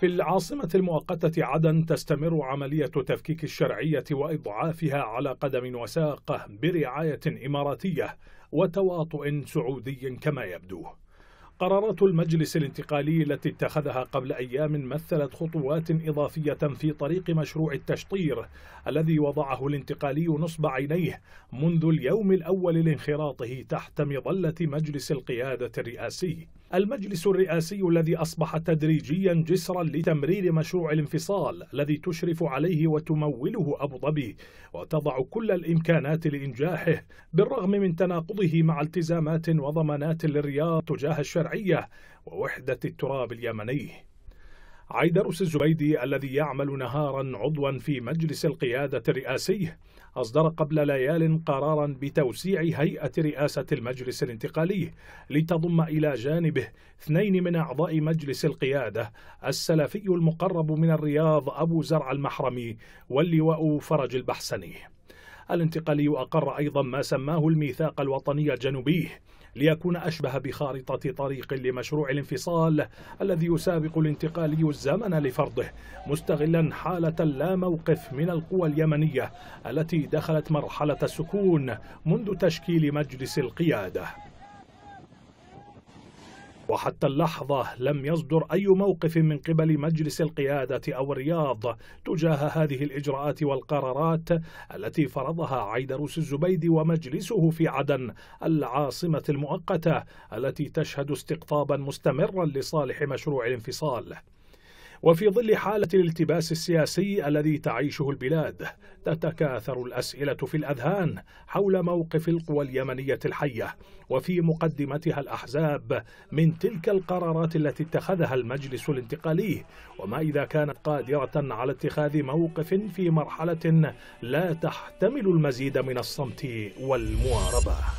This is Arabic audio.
في العاصمة المؤقتة عدن تستمر عملية تفكيك الشرعية وإضعافها على قدم وساق برعاية إماراتية وتواطؤ سعودي كما يبدو قرارات المجلس الانتقالي التي اتخذها قبل أيام مثلت خطوات إضافية في طريق مشروع التشطير الذي وضعه الانتقالي نصب عينيه منذ اليوم الأول لانخراطه تحت مظلة مجلس القيادة الرئاسي المجلس الرئاسي الذي أصبح تدريجيا جسرا لتمرير مشروع الانفصال الذي تشرف عليه وتموله أبو ظبي وتضع كل الإمكانات لإنجاحه بالرغم من تناقضه مع التزامات وضمانات للرياض تجاه الشرعية ووحدة التراب اليمني عيدروس الزبيدي الذي يعمل نهارا عضوا في مجلس القيادة الرئاسي أصدر قبل ليال قرارا بتوسيع هيئة رئاسة المجلس الانتقالي لتضم إلى جانبه اثنين من أعضاء مجلس القيادة السلفي المقرب من الرياض أبو زرع المحرمي واللواء فرج البحسني الانتقالي أقر أيضا ما سماه الميثاق الوطني الجنوبي ليكون أشبه بخارطة طريق لمشروع الانفصال الذي يسابق الانتقالي الزمن لفرضه مستغلا حالة لا موقف من القوى اليمنية التي دخلت مرحلة السكون منذ تشكيل مجلس القيادة وحتى اللحظة لم يصدر أي موقف من قبل مجلس القيادة أو الرياض تجاه هذه الإجراءات والقرارات التي فرضها عيدروس الزبيدي ومجلسه في عدن العاصمة المؤقتة التي تشهد استقطابا مستمرا لصالح مشروع الانفصال وفي ظل حالة الالتباس السياسي الذي تعيشه البلاد تتكاثر الأسئلة في الأذهان حول موقف القوى اليمنية الحية وفي مقدمتها الأحزاب من تلك القرارات التي اتخذها المجلس الانتقالي وما إذا كانت قادرة على اتخاذ موقف في مرحلة لا تحتمل المزيد من الصمت والمواربة